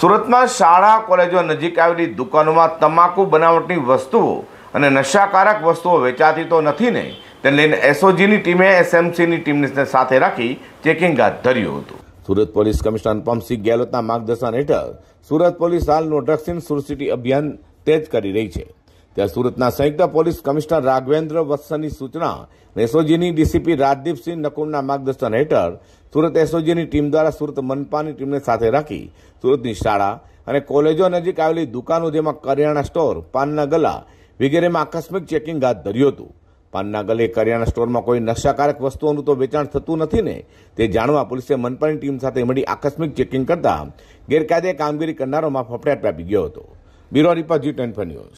સુરતમાં શાળા કોલેજો નજીક આવેલી દુકાનોમાં તમાકુ બનાવટની વસ્તુઓ અને નશાકારક વસ્તુઓ વેચાતી તો નથી ને તેને લઈને એસઓજીની ટીમે એસએમસીની ટીમને સાથે રાખી ચેકિંગ હાથ ધર્યું હતું સુરત પોલીસ કમિશનર અનુપમસિંહ ગેહલોતના માર્ગદર્શન હેઠળ સુરત પોલીસ હાલનું ડ્રગ્સ સુરસિટી અભિયાન તેજ કરી રહી છે ત્યારે સુરતના સંયુક્ત પોલીસ કમિશનર રાઘવેન્દ્ર વત્સની સૂચના એસઓજીની ડીસીપી રાજદીપસિંહ નકુમના માર્ગદર્શન હેઠળ સુરત એસઓજીની ટીમ દ્વારા સુરત મનપાની ટીમને સાથે રાખી સુરતની શાળા અને કોલેજો નજીક આવેલી દુકાનો જેમાં કરિયાણા સ્ટોર પાનના ગલા વગેરેમાં આકસ્મિક ચેકિંગ હાથ ધર્યું હતું પાનના ગલે કરિયાણા સ્ટોરમાં કોઈ નશાકારક વસ્તુઓનું તો વેચાણ થતું નથી ને તે જાણવા પોલીસે મનપાની ટીમ સાથે મળી આકસ્મિક ચેકિંગ કરતા ગેરકાયદે કામગીરી કરનારોમાં ફફડાટ વ્યાપી ગયો હતો bureau report G twenty news